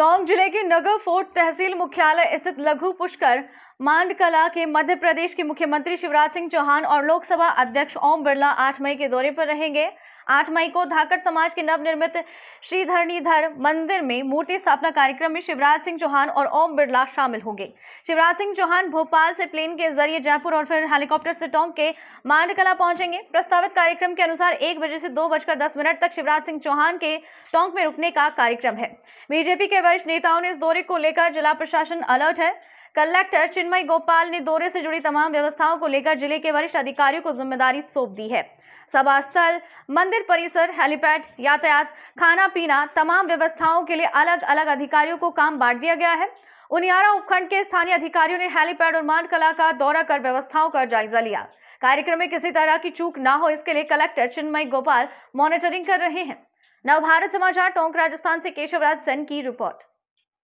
टोंक जिले के नगर फोर्ट तहसील मुख्यालय स्थित लघु पुष्कर मांड कला के मध्य प्रदेश के मुख्यमंत्री शिवराज सिंह चौहान और लोकसभा अध्यक्ष ओम बिरला 8 मई के दौरे पर रहेंगे आठ मई को धाकड़ समाज के नवनिर्मित निर्मित श्रीधरणीधर मंदिर में मूर्ति स्थापना कार्यक्रम में शिवराज सिंह चौहान और ओम बिरला शामिल होंगे शिवराज सिंह चौहान भोपाल से प्लेन के जरिए जयपुर और फिर हेलीकॉप्टर से टोंक के मांडकला पहुंचेंगे प्रस्तावित कार्यक्रम के अनुसार एक बजे से दो बजकर दस मिनट तक शिवराज सिंह चौहान के टोंक में रुकने का कार्यक्रम है बीजेपी के वरिष्ठ नेताओं ने इस दौरे को लेकर जिला प्रशासन अलर्ट है कलेक्टर चिन्मय गोपाल ने दौरे से जुड़ी तमाम व्यवस्थाओं को लेकर जिले के वरिष्ठ अधिकारियों को जिम्मेदारी सौंप दी है सभास्थल मंदिर परिसर हेलीपैड यातायात खाना पीना तमाम व्यवस्थाओं के लिए अलग अलग अधिकारियों को काम बांट दिया गया है उनियारा उपखंड के स्थानीय अधिकारियों ने हेलीपैड और मान कला का दौरा कर व्यवस्थाओं का जायजा लिया कार्यक्रम में किसी तरह की चूक ना हो इसके लिए कलेक्टर चिन्मय गोपाल मॉनिटरिंग कर रहे हैं नवभारत समाचार टोंक राजस्थान से केशवराज सेन की रिपोर्ट